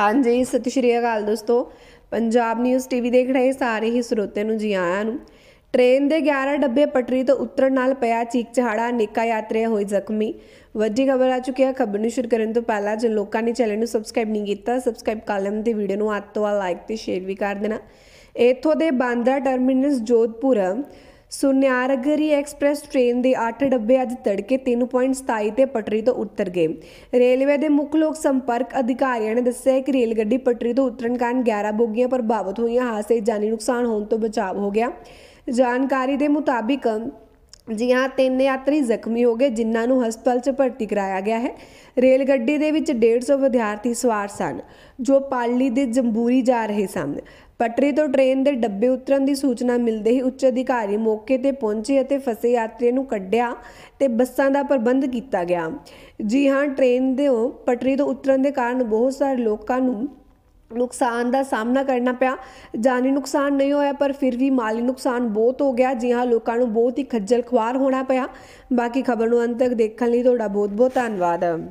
ਹਾਂਜੀ ਸਤਿ ਸ਼੍ਰੀ ਅਕਾਲ ਦੋਸਤੋ ਪੰਜਾਬ ਨਿਊਜ਼ ਟੀਵੀ ਦੇਖ ਰਹੇ ਸਾਰੇ ਹੀ ਸਰੋਤੇ ਨੂੰ ਜੀ ਆਇਆਂ ਨੂੰ ਟ੍ਰੇਨ ਦੇ 11 ਡੱਬੇ ਪਟਰੀ ਤੋਂ ਉਤਰਨ ਨਾਲ ਪਿਆ ਚੀਕ ਚਹਾੜਾ ਨਿੱਕਾ ਯਾਤਰੀ ਹੋਈ ਜ਼ਖਮੀ ਵੱਡੀ ਖਬਰ ਆ ਚੁੱਕੀ ਹੈ ਖਬਰ ਨੂੰ ਸ਼ੁਰੂ ਕਰਨ ਤੋਂ ਪਹਿਲਾਂ ਜੇ ਲੋਕਾਂ ਨੇ ਚੈਨਲ ਨੂੰ ਸਬਸਕ੍ਰਾਈਬ ਨਹੀਂ ਕੀਤਾ ਸਬਸਕ੍ਰਾਈਬ ਕਰ ਲੈਣ ਤੇ ਵੀਡੀਓ ਨੂੰ ਅੱਤ ਤੋਂ ਲਾਈਕ ਤੇ ਸ਼ੇਅਰ ਵੀ ਕਰ ਦੇਣਾ ਇੱਥੋਂ ਦੇ Bandra terminus Jodhpur Suryanagari express train ਦੇ 8 ਡੱਬੇ ਅੱਜ ਤੜਕੇ 3.27 ਤੇ ਪਟਰੀ ਤੋਂ ਉਤਰ ਗਏ ਰੇਲਵੇ ਦੇ ਮੁੱਖ ਲੋਕ ਸੰਪਰਕ ਅਧਿਕਾਰੀਆਂ ਨੇ ਦੱਸਿਆ ਕਿ ਰੇਲ ਗੱਡੀ ਪਟਰੀ ਤੋਂ ਉਤਰਨ ਕਾਰਨ 11 ਬੋਗੀਆਂ ਪ੍ਰਭਾਵਿਤ ਹੋਈਆਂ ਹਾਸੇ ਜਾਨੀ ਨੁਕਸਾਨ ਹੋਣ ਤੋਂ ਬਚਾਅ ਹੋ ਗਿਆ ਜਾਣਕਾਰੀ ਦੇ ਮੁਤਾਬਿਕ ਜੀ ਹਾਂ ਤਿੰਨ ਯਾਤਰੀ ਜ਼ਖਮੀ ਹੋ ਗਏ ਜਿਨ੍ਹਾਂ ਨੂੰ ਹਸਪਤਾਲ 'ਚ ਭਰਤੀ ਕਰਾਇਆ ਗਿਆ ਹੈ ਰੇਲ ਗੱਡੀ ਦੇ ਵਿੱਚ 150 ਵਿਦਿਆਰਥੀ ਸਵਾਰ ਸਨ ਜੋ ਪਾਲੀ ਦੇ ਜੰਬੂਰੀ ਜਾ ਰਹੇ ਸਨ ਪਟਰੀ ਤੋਂ ਟ੍ਰੇਨ ਦੇ ਡੱਬੇ ਉਤਰਨ ਦੀ ਸੂਚਨਾ ਮਿਲਦੇ ਹੀ ਉੱਚ ਅਧਿਕਾਰੀ ਮੌਕੇ ਤੇ ਪਹੁੰਚੇ ਅਤੇ ਫਸੇ ਯਾਤਰੀਆਂ ਨੂੰ ਕੱਢਿਆ ਤੇ ਬੱਸਾਂ ਦਾ ਪ੍ਰਬੰਧ ਕੀਤਾ ਗਿਆ ਜੀ ਹਾਂ ਟ੍ਰੇਨ ਦੇ ਪਟਰੀ ਤੋਂ ਉਤਰਨ ਦੇ ਕਾਰਨ ਬਹੁਤ ਸਾਰੇ ਲੋਕਾਂ ਨੂੰ ਨੁਕਸਾਨ ਦਾ ਸਾਹਮਣਾ ਕਰਨਾ ਪਿਆ ਜਾਨੀ ਨੁਕਸਾਨ ਨਹੀਂ ਹੋਇਆ ਪਰ ਫਿਰ ਵੀ ਮਾਲੀ ਨੁਕਸਾਨ ਬਹੁਤ ਹੋ ਗਿਆ ਜੀ ਹਾਂ ਲੋਕਾਂ ਨੂੰ ਬਹੁਤ ਹੀ ਖੱਜਲ ਖੁਆਰ ਹੋਣਾ ਪਿਆ ਬਾਕੀ ਖਬਰ ਨੂੰ ਅੰਤ ਤੱਕ ਦੇਖਣ ਲਈ ਤੁਹਾਡਾ ਬਹੁਤ ਬਹੁਤ ਧੰਨਵਾਦ